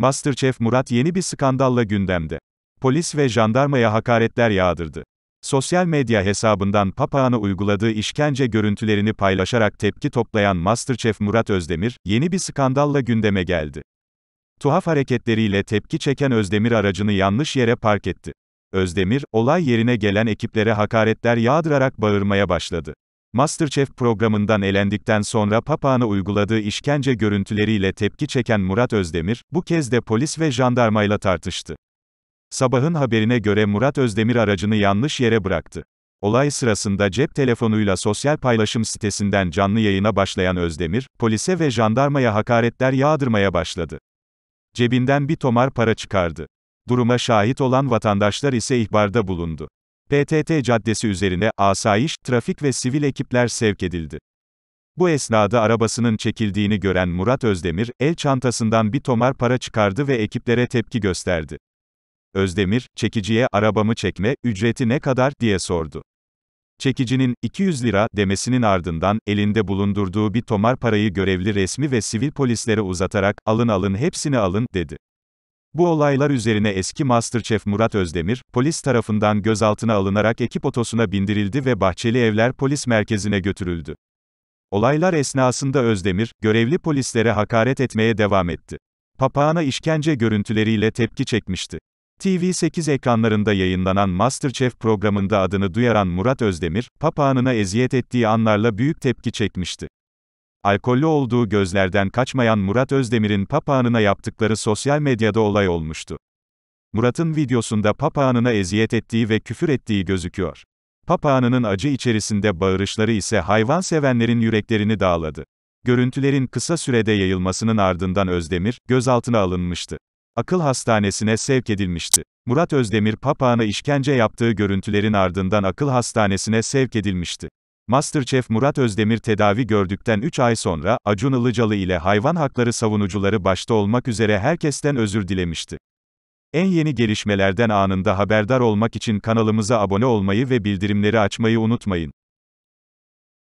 Masterchef Murat yeni bir skandalla gündemde. Polis ve jandarmaya hakaretler yağdırdı. Sosyal medya hesabından papağana uyguladığı işkence görüntülerini paylaşarak tepki toplayan Masterchef Murat Özdemir, yeni bir skandalla gündeme geldi. Tuhaf hareketleriyle tepki çeken Özdemir aracını yanlış yere park etti. Özdemir, olay yerine gelen ekiplere hakaretler yağdırarak bağırmaya başladı. Masterchef programından elendikten sonra papağana uyguladığı işkence görüntüleriyle tepki çeken Murat Özdemir, bu kez de polis ve jandarmayla tartıştı. Sabahın haberine göre Murat Özdemir aracını yanlış yere bıraktı. Olay sırasında cep telefonuyla sosyal paylaşım sitesinden canlı yayına başlayan Özdemir, polise ve jandarmaya hakaretler yağdırmaya başladı. Cebinden bir tomar para çıkardı. Duruma şahit olan vatandaşlar ise ihbarda bulundu. PTT Caddesi üzerine asayiş, trafik ve sivil ekipler sevk edildi. Bu esnada arabasının çekildiğini gören Murat Özdemir, el çantasından bir tomar para çıkardı ve ekiplere tepki gösterdi. Özdemir, çekiciye arabamı çekme, ücreti ne kadar diye sordu. Çekicinin 200 lira demesinin ardından elinde bulundurduğu bir tomar parayı görevli resmi ve sivil polislere uzatarak alın alın hepsini alın dedi. Bu olaylar üzerine eski Masterchef Murat Özdemir, polis tarafından gözaltına alınarak ekip otosuna bindirildi ve Bahçeli Evler Polis Merkezi'ne götürüldü. Olaylar esnasında Özdemir, görevli polislere hakaret etmeye devam etti. Papağana işkence görüntüleriyle tepki çekmişti. TV8 ekranlarında yayınlanan MasterChef programında adını duyaran Murat Özdemir, papağanına eziyet ettiği anlarla büyük tepki çekmişti alkollü olduğu gözlerden kaçmayan Murat Özdemir'in papağanına yaptıkları sosyal medyada olay olmuştu. Murat'ın videosunda papağanına eziyet ettiği ve küfür ettiği gözüküyor. Papağanının acı içerisinde bağırışları ise hayvan sevenlerin yüreklerini dağladı. Görüntülerin kısa sürede yayılmasının ardından Özdemir, gözaltına alınmıştı. Akıl hastanesine sevk edilmişti. Murat Özdemir papağana işkence yaptığı görüntülerin ardından akıl hastanesine sevk edilmişti. Masterchef Murat Özdemir tedavi gördükten 3 ay sonra, Acun Ilıcalı ile hayvan hakları savunucuları başta olmak üzere herkesten özür dilemişti. En yeni gelişmelerden anında haberdar olmak için kanalımıza abone olmayı ve bildirimleri açmayı unutmayın.